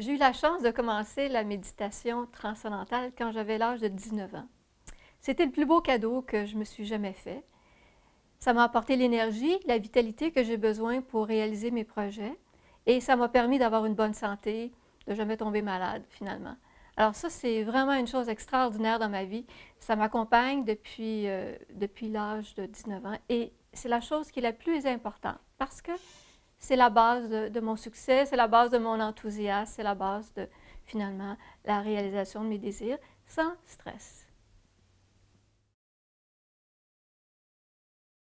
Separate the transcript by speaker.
Speaker 1: J'ai eu la chance de commencer la méditation transcendantale quand j'avais l'âge de 19 ans. C'était le plus beau cadeau que je me suis jamais fait. Ça m'a apporté l'énergie, la vitalité que j'ai besoin pour réaliser mes projets et ça m'a permis d'avoir une bonne santé, de jamais tomber malade finalement. Alors ça, c'est vraiment une chose extraordinaire dans ma vie. Ça m'accompagne depuis, euh, depuis l'âge de 19 ans et c'est la chose qui est la plus importante parce que c'est la base de, mon succès, c'est la base de mon enthousiasme, c'est la base de finalement la réalisation de mes désirs sans stress.